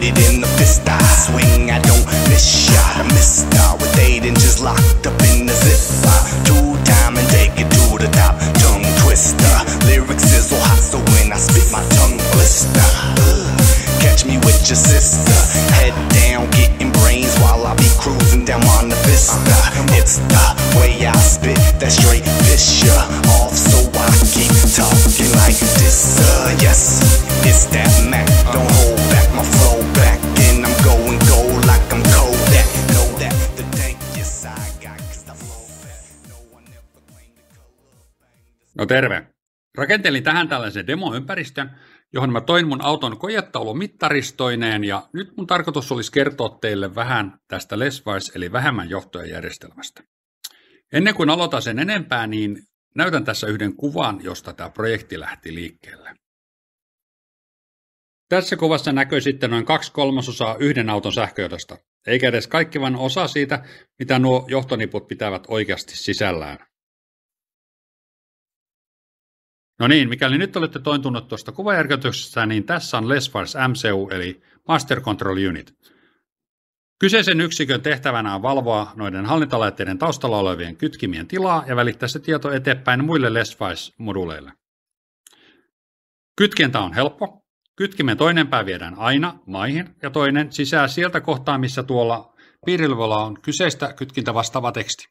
loaded in the fist I swing, I don't miss shot, I miss star With eight inches locked up in the zipper Two time and take it to the top, tongue twister Lyrics sizzle hot so when I spit my tongue blister Ugh. Catch me with your sister, head down getting brains While I be cruising down on the vista It's the way I spit that straight pisher off So I keep talking like this, uh, yes It's that Mac, don't hold back my flow terve. Rakentelin tähän tällaisen demoympäristön, johon mä toin mun auton mittaristoineen ja nyt mun tarkoitus olisi kertoa teille vähän tästä lesvais eli vähemmän johtojen järjestelmästä. Ennen kuin aloitan sen enempää, niin näytän tässä yhden kuvan, josta tämä projekti lähti liikkeelle. Tässä kuvassa näkyy sitten noin kaksi kolmasosaa yhden auton sähköjohdosta, eikä edes kaikki, vaan osa siitä, mitä nuo johtoniput pitävät oikeasti sisällään. No niin, mikäli nyt olette tointunut tuosta kuvajärkytyksestä, niin tässä on Lesfars MCU eli Master Control Unit. Kyseisen yksikön tehtävänä on valvoa noiden hallintalaitteiden taustalla olevien kytkimien tilaa ja välittää se tieto eteenpäin muille Lesfars moduleille Kytkentä on helppo. Kytkimen toinen pää viedään aina maihin ja toinen sisään sieltä kohtaa, missä tuolla piirilvolla on kyseistä kytkintä vastaava teksti.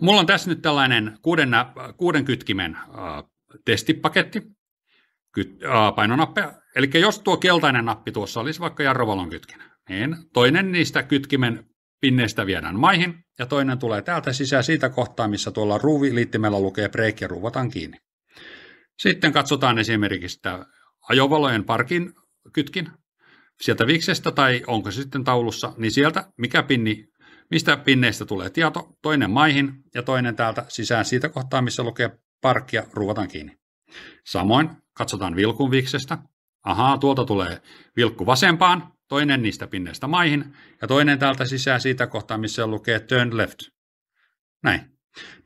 Mulla on tässä nyt tällainen kuuden, kuuden kytkimen testipaketti, kyt, äh, painonappeja. Eli jos tuo keltainen nappi tuossa olisi vaikka jarrovalon kytkin, niin toinen niistä kytkimen pinneistä viedään maihin, ja toinen tulee täältä sisään siitä kohtaa, missä tuolla ruuviliittimellä lukee break ja ruuvataan kiinni. Sitten katsotaan esimerkiksi tämä ajovalojen parkin kytkin sieltä viksestä, tai onko se sitten taulussa, niin sieltä mikä pinni mistä pinneistä tulee tieto, toinen maihin ja toinen täältä sisään siitä kohtaa, missä lukee parkkia, ruuvataan kiinni. Samoin katsotaan vilkun viksestä. Ahaa, tuolta tulee vilkku vasempaan, toinen niistä pinneistä maihin ja toinen täältä sisään siitä kohtaa, missä lukee turn left. Näin.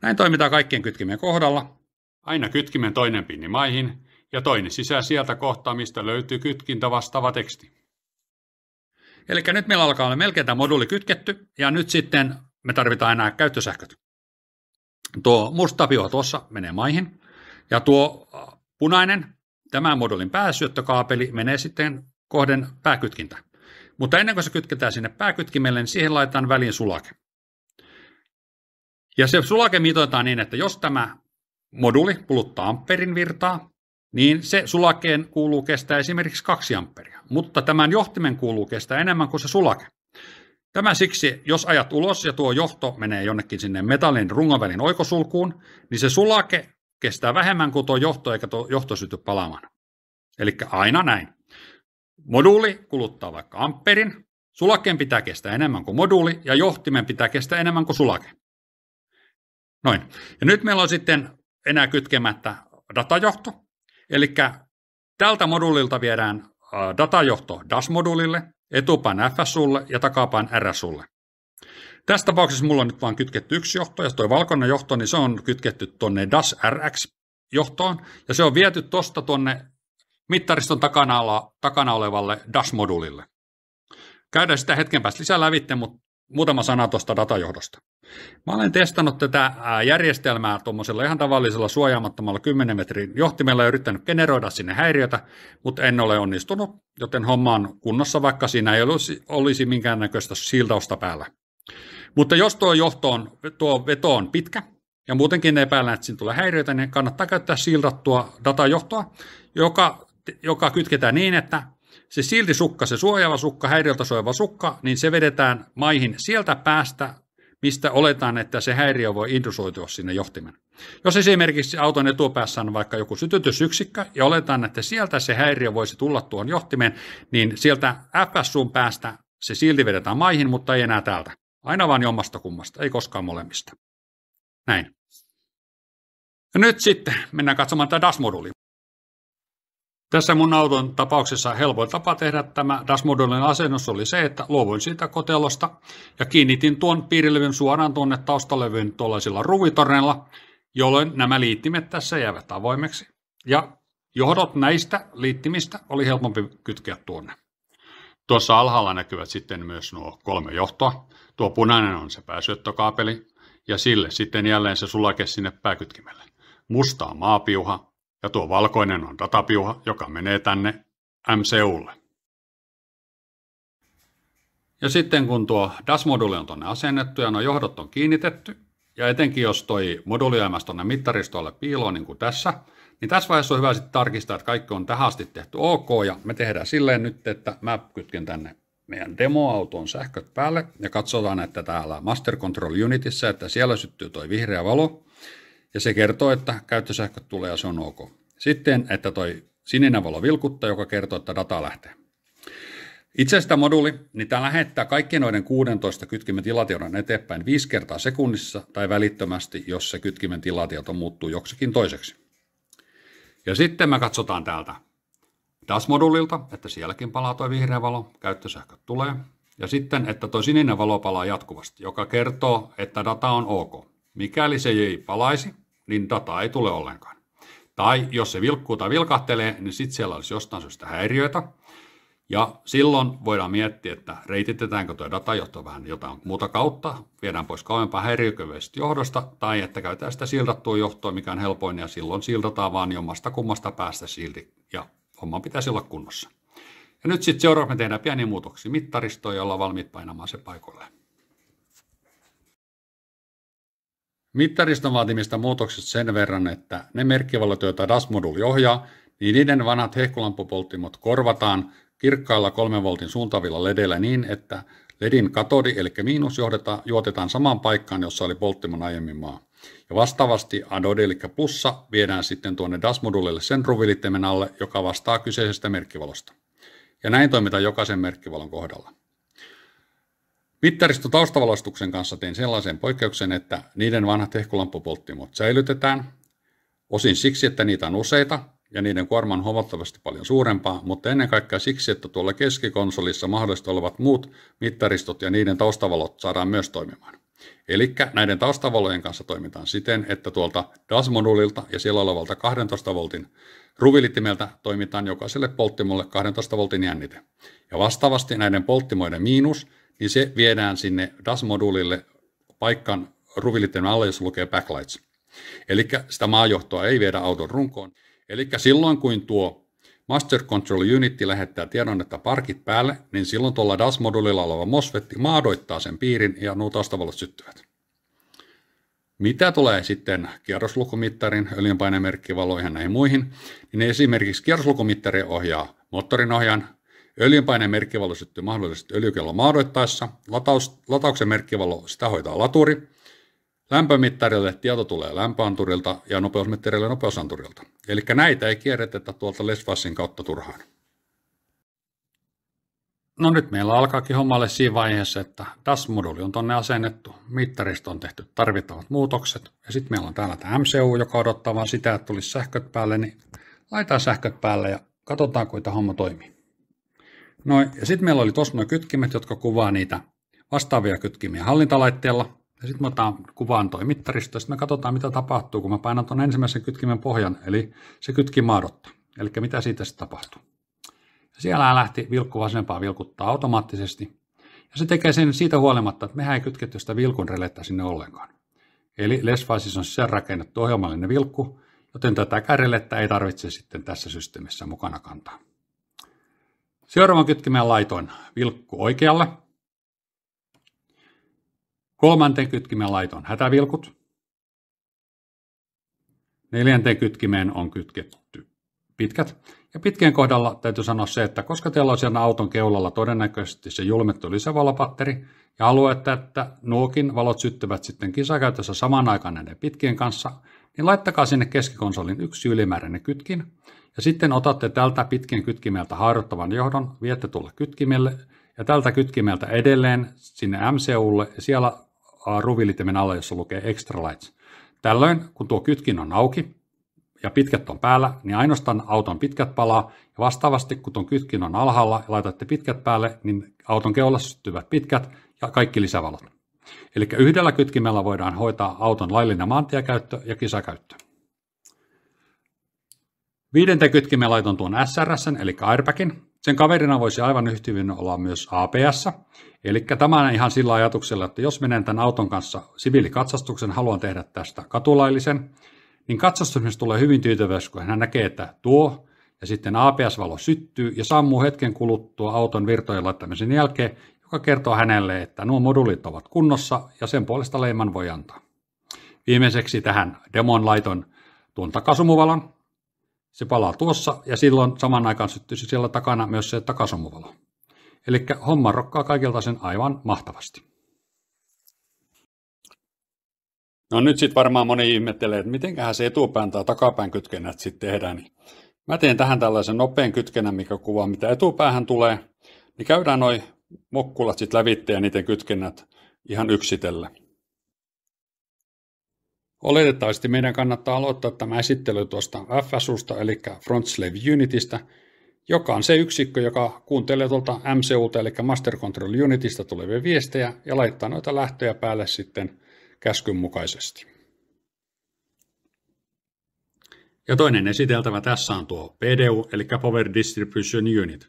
Näin toimitaan kaikkien kytkimien kohdalla. Aina kytkimen toinen pinni maihin ja toinen sisään sieltä kohtaa, mistä löytyy kytkintä vastaava teksti. Eli nyt meillä alkaa olla melkein tämä moduuli kytketty, ja nyt sitten me tarvitaan enää käyttösähköt. Tuo musta pio tuossa menee maihin, ja tuo äh, punainen, tämän moduulin pääsyöttökaapeli menee sitten kohden pääkytkintä. Mutta ennen kuin se kytketään sinne pääkytkimelle, niin siihen laitetaan väliin sulake. Ja se sulake mitoitetaan niin, että jos tämä moduuli kuluttaa amperin virtaa, niin se sulakeen kuuluu kestää esimerkiksi 2 amperia mutta tämän johtimen kuuluu kestää enemmän kuin se sulake. Tämä siksi, jos ajat ulos ja tuo johto menee jonnekin sinne metallin rungonvälin oikosulkuun, niin se sulake kestää vähemmän kuin tuo johto, eikä tuo johto syty palaamaan. Eli aina näin. Moduuli kuluttaa vaikka amperin, sulakeen pitää kestää enemmän kuin moduuli, ja johtimen pitää kestää enemmän kuin sulake. Noin. Ja nyt meillä on sitten enää kytkemättä datajohto, eli tältä moduulilta viedään datajohto DAS-moduulille, etupään FSUlle ja takapään RSUlle. Tässä tapauksessa mulla on nyt vain kytketty yksi johto, ja tuo valkoinen johto, niin se on kytketty tuonne DAS RX-johtoon, ja se on viety tuosta tuonne mittariston takana, ala, takana olevalle DAS-moduulille. Käydään sitä hetken päästä lisää lävitte, mutta muutama sana tuosta datajohdosta. Mä olen testannut tätä järjestelmää tuommoisella ihan tavallisella suojaamattomalla 10 metrin johtimella ja yrittänyt generoida sinne häiriötä, mutta en ole onnistunut, joten homma on kunnossa, vaikka siinä ei olisi, olisi minkäännäköistä siltausta päällä. Mutta jos tuo, johto on, tuo veto on pitkä, ja muutenkin epäillään, että siinä tulee häiriötä, niin kannattaa käyttää siltattua datajohtoa, joka, joka kytketään niin, että se silti sukka, se suojaava sukka, häiriöltä suojaava sukka, niin se vedetään maihin sieltä päästä mistä oletaan, että se häiriö voi indusoitua sinne johtimen. Jos esimerkiksi auton etupäässä on vaikka joku sytytysyksikkö ja oletaan, että sieltä se häiriö voisi tulla tuon johtimen, niin sieltä FSUn päästä se silti vedetään maihin, mutta ei enää täältä. Aina vaan jommasta kummasta, ei koskaan molemmista. Näin. Ja nyt sitten mennään katsomaan tämä das moduli tässä mun auton tapauksessa helpoin tapa tehdä tämä dashmodulen asennus oli se, että luovuin siitä kotelosta ja kiinnitin tuon piirilevyn suoraan tuonne taustalevyyn tuollaisilla ruvitorneilla, jolloin nämä liittimet tässä jäävät avoimeksi. Ja johdot näistä liittimistä oli helpompi kytkeä tuonne. Tuossa alhaalla näkyvät sitten myös nuo kolme johtoa. Tuo punainen on se pääsyöttökaapeli ja sille sitten jälleen se sulake sinne pääkytkimelle. Musta on maapiuha ja tuo valkoinen on datapiuha, joka menee tänne MCUlle. Ja sitten kun tuo das moduli on tuonne asennettu ja nuo johdot on kiinnitetty, ja etenkin jos toi moduuli jäämässä tuonne mittaristolle piiloon niin kuin tässä, niin tässä vaiheessa on hyvä sitten tarkistaa, että kaikki on tähän asti tehty ok, ja me tehdään silleen nyt, että mä kytken tänne meidän demoauton sähköt päälle, ja katsotaan, että täällä Master Control Unitissa, että siellä syttyy toi vihreä valo, ja se kertoo, että käyttösähköt tulee ja se on ok. Sitten, että toi sininen valo vilkuttaa, joka kertoo, että data lähtee. Itse asiassa tämä moduuli, niin tämä lähettää kaikkien noiden 16 kytkimen tilatiedon eteenpäin viisi kertaa sekunnissa tai välittömästi, jos se kytkimen tilatieto muuttuu joksikin toiseksi. Ja sitten me katsotaan täältä DAS-moduulilta, että sielläkin palaa tuo vihreä valo, käyttösähkö tulee. Ja sitten, että tuo sininen valo palaa jatkuvasti, joka kertoo, että data on ok. Mikäli se ei palaisi, niin data ei tule ollenkaan. Tai jos se vilkkuu tai vilkahtelee, niin sitten siellä olisi jostain syystä häiriöitä. Ja silloin voidaan miettiä, että reititetäänkö tuo datajohto vähän jotain muuta kautta, viedään pois kauempaa häiriökyvyistä johdosta, tai että käytetään sitä siltattua johtoa, mikä on helpoin, ja silloin siltataan vaan jommasta kummasta päästä silti, ja homma pitäisi olla kunnossa. Ja nyt sitten seuraavaksi me tehdään pieniä muutoksia mittaristoon jolla valmiit painamaan se paikoilleen. Mittariston vaatimista muutoksista sen verran, että ne merkkivalot, joita DAS-moduuli ohjaa, niin niiden vanhat hehkulampupolttimot korvataan kirkkailla 3 voltin suuntavilla ledellä niin, että ledin katodi eli miinus johdeta, juotetaan samaan paikkaan, jossa oli polttimon aiemmin maa. Ja vastaavasti anode eli plussa viedään sitten tuonne DAS-modulille sen ruvilittimen alle, joka vastaa kyseisestä merkkivalosta. Ja näin toimitaan jokaisen merkkivalon kohdalla. Mittaristo taustavalastuksen kanssa tein sellaisen poikkeuksen, että niiden vanhat hehkulamppupolttimot säilytetään, osin siksi, että niitä on useita ja niiden kuorma on huomattavasti paljon suurempaa, mutta ennen kaikkea siksi, että tuolla keskikonsolissa mahdollisesti olevat muut mittaristot ja niiden taustavalot saadaan myös toimimaan. Eli näiden taustavalojen kanssa toimitaan siten, että tuolta DAS-moduulilta ja siellä olevalta 12 voltin ruvilittimeltä toimitaan jokaiselle polttimolle 12 voltin jännite. Ja vastaavasti näiden polttimoiden miinus – niin se viedään sinne DAS-moduulille paikkaan ruvilitten alle, jossa lukee backlights. Eli sitä maajohtoa ei viedä auton runkoon. Eli silloin kun tuo Master Control Unit lähettää että parkit päälle, niin silloin tuolla DAS-modulilla oleva MOSFET maadoittaa sen piirin ja nuo taustavalot syttyvät. Mitä tulee sitten kierroslukumittarin, öljynpainemerkkivaloihin ja näihin muihin, niin esimerkiksi kierroslukumittari ohjaa moottorin ohjan, Öljynpaineen merkkivalo syttyy mahdollisesti öljykello mahdoittaessa. Lataus, latauksen merkkivalo, sitä hoitaa laturi. Lämpömittarille tieto tulee lämpöanturilta ja nopeusmittarille nopeusanturilta. Eli näitä ei kierretetä tuolta Lesvassin kautta turhaan. No nyt meillä alkaakin hommalle siinä vaiheessa, että DAS-moduli on tuonne asennettu, mittarista on tehty tarvittavat muutokset ja sitten meillä on täällä tämä MCU, joka odottaa vaan sitä, että tulisi sähköt päälle, niin laitetaan sähköt päälle ja katsotaan, kuinka homma toimii. Noin, ja sitten meillä oli tuossa nuo kytkimet, jotka kuvaa niitä vastaavia kytkimiä hallintalaitteella. Ja sitten mä otan kuvaan toi mittaristo, sitten me katsotaan, mitä tapahtuu, kun mä painan tuon ensimmäisen kytkimen pohjan, eli se kytki maadottaa. Eli mitä siitä sitten tapahtuu. Ja siellä lähti vilkku vasempaa vilkuttaa automaattisesti. Ja se tekee sen siitä huolimatta, että mehän ei kytketty sitä vilkun relettä sinne ollenkaan. Eli Lesfaisissa on rakennettu ohjelmallinen vilkku, joten tätä kärrelettä ei tarvitse sitten tässä systeemissä mukana kantaa. Seuraavan kytkimen laitoin vilkku oikealle. Kolmanteen kytkimen laitoin hätävilkut. Neljänteen kytkimeen on kytketty pitkät. Ja pitkien kohdalla täytyy sanoa se, että koska teillä on siellä auton keulalla todennäköisesti se julmettu lisävalopatteri, ja haluatte, että nuokin valot syttyvät sitten kisakäytössä samaan aikaan näiden pitkien kanssa, niin laittakaa sinne keskikonsolin yksi ylimääräinen kytkin, ja sitten otatte tältä pitkien kytkimeltä harjoittavan johdon, viette tuolle kytkimelle, ja tältä kytkimeltä edelleen sinne MCUlle, ja siellä ruvilitimen alla, jossa lukee Extra Lights. Tällöin, kun tuo kytkin on auki, ja pitkät on päällä, niin ainoastaan auton pitkät palaa, ja vastaavasti kun tuon kytkin on alhaalla ja laitatte pitkät päälle, niin auton keulassa syttyvät pitkät ja kaikki lisävalot. Eli yhdellä kytkimellä voidaan hoitaa auton laillinen maantiekäyttö ja kisakäyttö. Viidentä kytkimellä laiton tuon SRS, eli airbagin. Sen kaverina voisi aivan yhtyvin olla myös APS. Eli tämä on ihan sillä ajatuksella, että jos menen tämän auton kanssa siviilikatsastuksen, haluan tehdä tästä katulaillisen, niin katsastus tulee hyvin tyytyväis, kun hän näkee, että tuo ja sitten APS-valo syttyy ja sammuu hetken kuluttua auton virtojen laittamisen jälkeen joka kertoo hänelle, että nuo moduulit ovat kunnossa ja sen puolesta leiman voi antaa. Viimeiseksi tähän demon laiton tuon takasumuvalon. Se palaa tuossa ja silloin saman aikaan syttyisi siellä takana myös se takasumuvalo. Eli homma rokkaa kaikilta sen aivan mahtavasti. No nyt sitten varmaan moni ihmettelee, että mitenköhän se etupään tai takapään kytkennät sitten tehdään. Niin mä teen tähän tällaisen nopean kytkennän, mikä kuvaa mitä etupäähän tulee. Niin käydään noin mokkulat sitten lävitte ja niiden kytkennät ihan yksitellä. Oletettavasti meidän kannattaa aloittaa tämä esittely tuosta FSUsta eli Front Slave Unitistä, joka on se yksikkö, joka kuuntelee tuolta MCUta eli Master Control Unitista tulevia viestejä ja laittaa noita lähtöjä päälle sitten käskyn mukaisesti. Ja toinen esiteltävä tässä on tuo PDU eli Power Distribution Unit.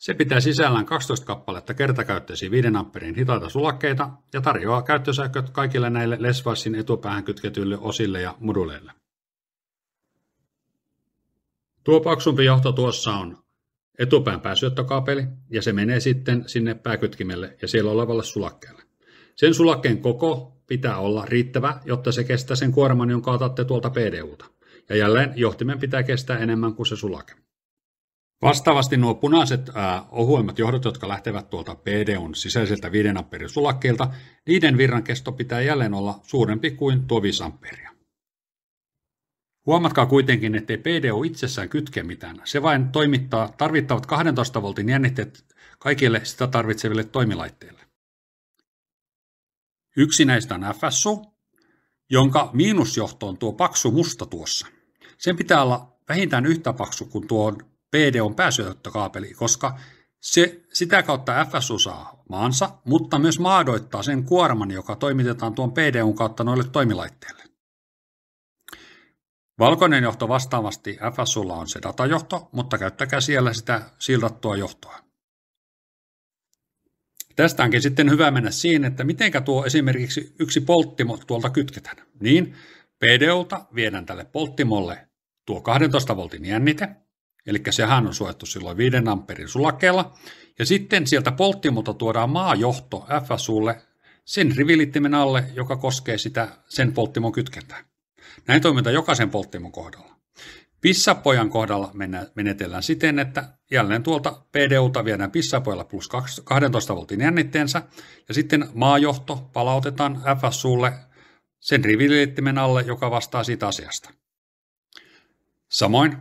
Se pitää sisällään 12 kappaletta kertakäyttöisiä 5 amperin hitaita sulakkeita ja tarjoaa käyttösähköt kaikille näille Lesvassin etupäähän kytketyille osille ja moduleille. Tuo paksumpi johto tuossa on etupään pääsyöttökaapeli ja se menee sitten sinne pääkytkimelle ja siellä olevalle sulakkeelle. Sen sulakkeen koko pitää olla riittävä, jotta se kestää sen kuorman, jonka otatte tuolta PDUta. Ja jälleen johtimen pitää kestää enemmän kuin se sulake. Vastaavasti nuo punaiset ää, ohuemmat johdot, jotka lähtevät tuolta PDUn sisäisiltä 5 amperin sulakkeilta, niiden virran kesto pitää jälleen olla suurempi kuin tuo 5 amperia. Huomatkaa kuitenkin, ettei PDU itsessään kytke mitään. Se vain toimittaa tarvittavat 12 voltin jännitteet kaikille sitä tarvitseville toimilaitteille. Yksi näistä on FSU, jonka miinusjohto on tuo paksu musta tuossa. Sen pitää olla vähintään yhtä paksu kuin tuo PD on pääsyöttökaapeli, koska se sitä kautta FSU saa maansa, mutta myös maadoittaa sen kuorman, joka toimitetaan tuon PDUn kautta noille toimilaitteille. Valkoinen johto vastaavasti FSUlla on se datajohto, mutta käyttäkää siellä sitä siltattua johtoa. Tästä onkin sitten hyvä mennä siihen, että miten tuo esimerkiksi yksi polttimo tuolta kytketään. Niin PDUlta viedään tälle polttimolle tuo 12 voltin jännite, Eli sehän on suojattu silloin 5 amperin sulakeella. Ja sitten sieltä polttimolta tuodaan maajohto FSUlle sen rivilittimen alle, joka koskee sitä sen polttimon kytkentää. Näin toimitaan jokaisen polttimon kohdalla. Pissapojan kohdalla menetellään siten, että jälleen tuolta PDUta viedään pissapojalla plus 12 voltin jännitteensä ja sitten maajohto palautetaan FSUlle sen rivilittimen alle, joka vastaa siitä asiasta. Samoin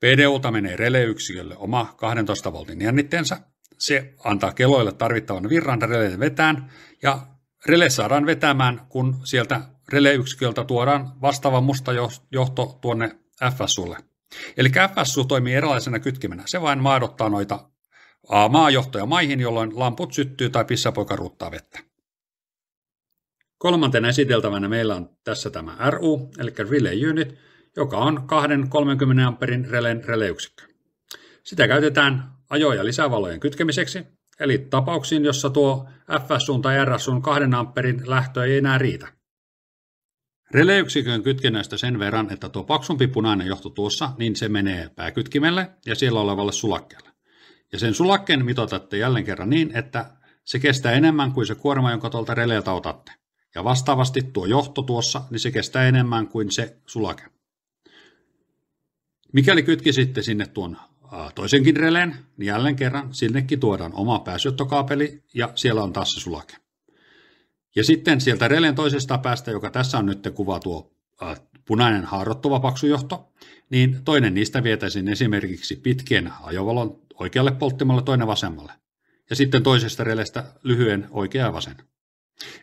PDUta menee releyksiölle oma 12 voltin jännitteensä. Se antaa keloille tarvittavan virran releen vetään ja rele saadaan vetämään, kun sieltä releyksiköltä tuodaan vastaava musta johto tuonne FSUlle. Eli FSU toimii erilaisena kytkimenä. Se vain maadottaa noita maajohtoja maihin, jolloin lamput syttyy tai pissapoika ruuttaa vettä. Kolmantena esiteltävänä meillä on tässä tämä RU, eli Relay Unit, joka on 2-30 amperin releen releyksikkö. Sitä käytetään ajo- ja lisävalojen kytkemiseksi, eli tapauksiin, jossa tuo FSUn tai RSUn 2 amperin lähtö ei enää riitä. Releyksikön kytkennöistä sen verran, että tuo paksumpi punainen johto tuossa, niin se menee pääkytkimelle ja siellä olevalle sulakkeelle. Ja sen sulakkeen mitotatte jälleen kerran niin, että se kestää enemmän kuin se kuorma, jonka tuolta releeltä otatte. Ja vastaavasti tuo johto tuossa, niin se kestää enemmän kuin se sulake. Mikäli kytkisitte sinne tuon toisenkin releen, niin jälleen kerran sinnekin tuodaan oma pääsyöttökaapeli ja siellä on taas se sulake. Ja sitten sieltä releen toisesta päästä, joka tässä on nyt kuva tuo punainen haarottuva paksujohto, niin toinen niistä vietäisiin esimerkiksi pitkien ajovalon oikealle polttimalle, toinen vasemmalle. Ja sitten toisesta relestä lyhyen oikea ja vasen.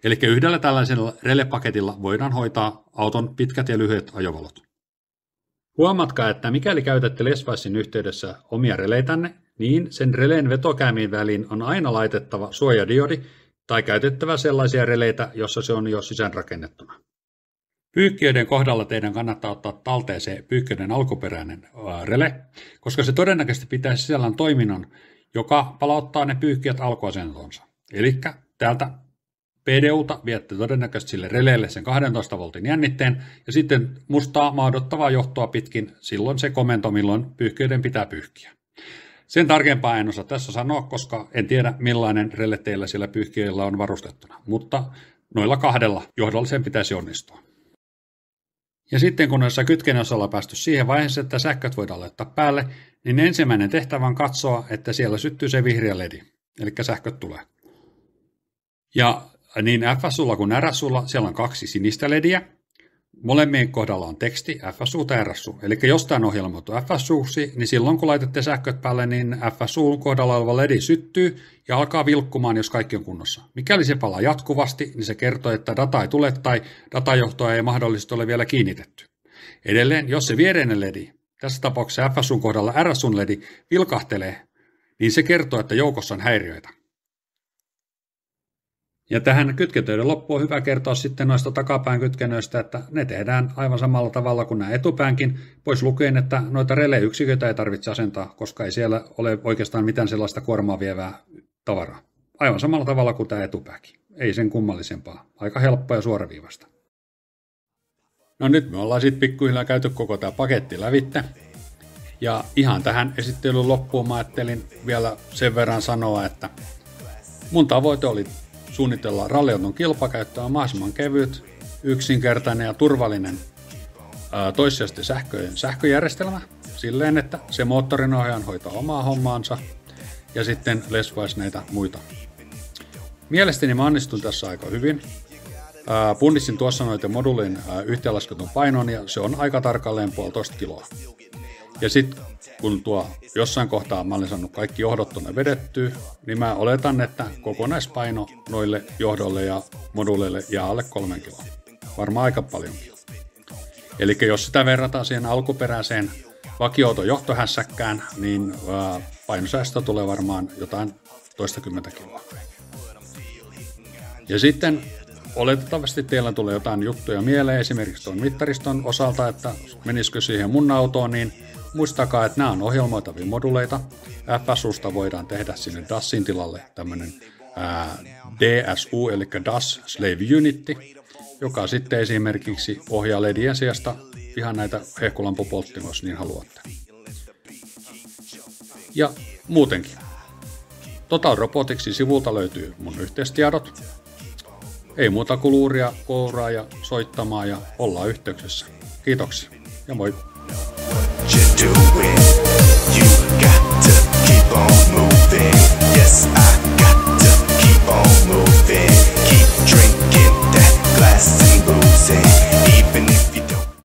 Eli yhdellä tällaisella relepaketilla voidaan hoitaa auton pitkät ja lyhyet ajovalot. Huomatkaa, että mikäli käytätte Lesvaisin yhteydessä omia releitänne, niin sen releen vetokäämiin väliin on aina laitettava suojadiodi tai käytettävä sellaisia releitä, jossa se on jo sisäänrakennettuna. Pyykkiöiden kohdalla teidän kannattaa ottaa talteeseen pyykkiöiden alkuperäinen rele, koska se todennäköisesti pitää sisällään toiminnon, joka palauttaa ne pyykkiöt alkuasentoonsa. Eli täältä PDUta viette todennäköisesti sille releelle sen 12 voltin jännitteen, ja sitten mustaa maadottavaa johtoa pitkin, silloin se komento, milloin pyyhkiöiden pitää pyyhkiä. Sen tarkempaa en osaa tässä sanoa, koska en tiedä millainen rele teillä siellä pyyhkiöillä on varustettuna, mutta noilla kahdella johdolla sen pitäisi onnistua. Ja sitten kun noissa kytken ollaan päästy siihen vaiheeseen, että sähköt voidaan laittaa päälle, niin ensimmäinen tehtävä on katsoa, että siellä syttyy se vihreä ledi, eli sähköt tulee. Ja niin FSUlla kuin RSUlla, siellä on kaksi sinistä lediä. Molemmien kohdalla on teksti FSU tai RSU. Eli jos tämä on ohjelmoitu FSUksi, niin silloin kun laitatte sähköt päälle, niin FSU kohdalla oleva ledi syttyy ja alkaa vilkkumaan, jos kaikki on kunnossa. Mikäli se palaa jatkuvasti, niin se kertoo, että data ei tule tai datajohtoa ei mahdollisesti ole vielä kiinnitetty. Edelleen, jos se viereinen ledi, tässä tapauksessa FSU kohdalla RSU ledi, vilkahtelee, niin se kertoo, että joukossa on häiriöitä. Ja tähän kytketöiden loppu on hyvä kertoa sitten noista takapään kytkennöistä, että ne tehdään aivan samalla tavalla kuin nämä etupäänkin, pois lukien, että noita releyksiköitä ei tarvitse asentaa, koska ei siellä ole oikeastaan mitään sellaista kuormaa vievää tavaraa. Aivan samalla tavalla kuin tämä etupääkin. Ei sen kummallisempaa. Aika helppoa ja suoraviivasta. No nyt me ollaan sitten pikkuhiljaa käyty koko tämä paketti lävittä. Ja ihan tähän esittelyn loppuun mä ajattelin vielä sen verran sanoa, että mun tavoite oli suunnitellaan ralliauton kilpakäyttö on mahdollisimman kevyt, yksinkertainen ja turvallinen toissijaisesti sähköjen sähköjärjestelmä silleen, että se moottorin ohjaan hoitaa omaa hommaansa ja sitten lesvaisi näitä muita. Mielestäni mä onnistun tässä aika hyvin. Punnitsin tuossa noiden modulin yhteenlasketun painon ja se on aika tarkalleen puolitoista kiloa. Ja sitten kun tuo jossain kohtaa mä olen saanut kaikki johdot tuonne vedettyä, niin mä oletan, että kokonaispaino noille johdolle ja moduleille jää alle kolmen kiloa. Varmaan aika paljon. Eli jos sitä verrataan siihen alkuperäiseen vakioiton niin painosäästö tulee varmaan jotain toistakymmentä kiloa. Ja sitten oletettavasti teillä tulee jotain juttuja mieleen esimerkiksi tuon mittariston osalta, että menisikö siihen mun autoon, niin Muistakaa, että nämä on ohjelmoitavia moduleita. FSUsta voidaan tehdä sinne DASin tilalle tämmöinen DSU, eli DAS Slave Unit, joka sitten esimerkiksi ohjaa ledien sijasta ihan näitä hehkulampopolttimia, jos niin haluatte. Ja muutenkin. Total Roboticsin sivulta löytyy mun yhteistiedot. Ei muuta kuin luuria, kouraa ja soittamaan ja ollaan yhteyksessä. Kiitoksia ja moi! do it. You got to keep on moving. Yes, I